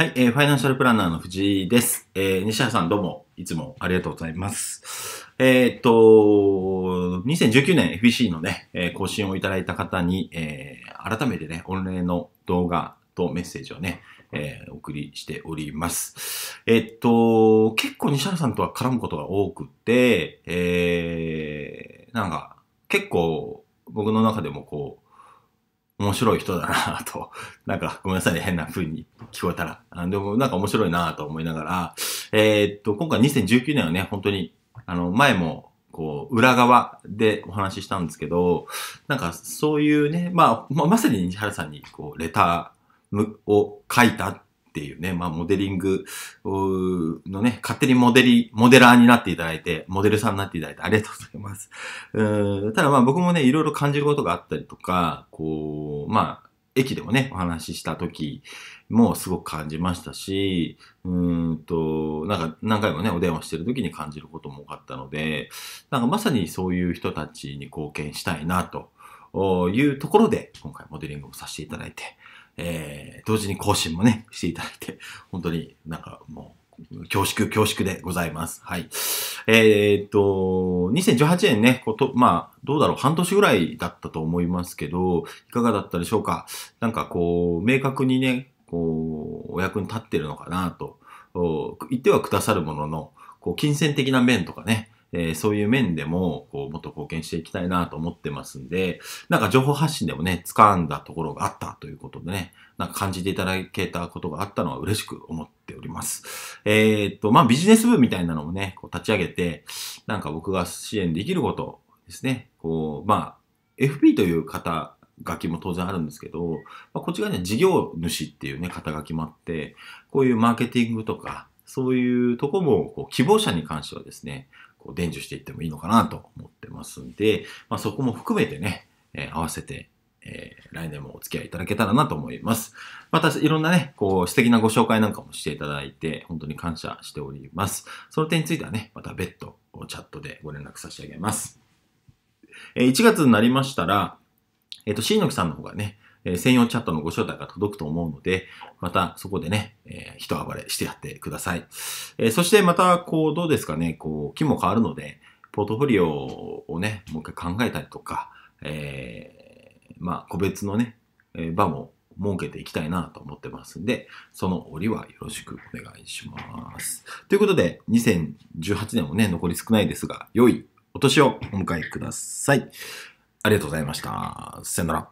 はい、えー、ファイナンシャルプランナーの藤井です。えー、西原さんどうも、いつもありがとうございます。えー、っと、2019年 FBC のね、えー、更新をいただいた方に、えー、改めてね、御礼の動画とメッセージをね、えー、お送りしております。えー、っと、結構西原さんとは絡むことが多くて、えー、なんか、結構僕の中でもこう、面白い人だなと、なんかごめんなさいね、変な風に聞こえたら。あでもなんか面白いなと思いながら、えー、っと、今回2019年はね、本当に、あの、前も、こう、裏側でお話ししたんですけど、なんかそういうね、まあ、ままさに西原さんに、こう、レターを書いたっていうね、まあモデリングのね、勝手にモデリ、モデラーになっていただいて、モデルさんになっていただいてありがとうございます。うんただまあ僕もね、いろいろ感じることがあったりとか、こう、まあ、駅でもね、お話しした時もすごく感じましたし、うーんと、なんか何回もね、お電話してる時に感じることも多かったので、なんかまさにそういう人たちに貢献したいなというところで、今回モデリングをさせていただいて、えー、同時に更新もね、していただいて、本当になんかもう、恐縮恐縮でございます。はい。えー、っと、2018年ね、こと、まあ、どうだろう、半年ぐらいだったと思いますけど、いかがだったでしょうかなんかこう、明確にね、こう、お役に立ってるのかなと、言ってはくださるものの、こう、金銭的な面とかね、えー、そういう面でも、こう、もっと貢献していきたいなと思ってますんで、なんか情報発信でもね、掴んだところがあったということでね、なんか感じていただけたことがあったのは嬉しく思っております。えー、っと、まあ、ビジネス部みたいなのもね、こう立ち上げて、なんか僕が支援できることですね、こう、まあ、FP という方書きも当然あるんですけど、まあ、こっちにね、事業主っていうね、肩書きもあって、こういうマーケティングとか、そういうとこも、こう、希望者に関してはですね、こう伝授していってもいいのかなと思ってますんで、まあ、そこも含めてね、えー、合わせて、えー、来年もお付き合いいただけたらなと思います。また、いろんなね、こう、素敵なご紹介なんかもしていただいて、本当に感謝しております。その点についてはね、また別途、チャットでご連絡差し上げます。えー、1月になりましたら、えっ、ー、と、椎の木さんの方がね、え専用チャットのご招待が届くと思うので、またそこでね、えー、一暴れしてやってください。えそしてまた、こう、どうですかね、こう、木も変わるので、ポートフォリオをね、もう一回考えたりとか、えー、まあ、個別のね、え場も設けていきたいなと思ってますんで、その折はよろしくお願いします。ということで、2018年もね、残り少ないですが、良いお年をお迎えください。ありがとうございました。さよなら。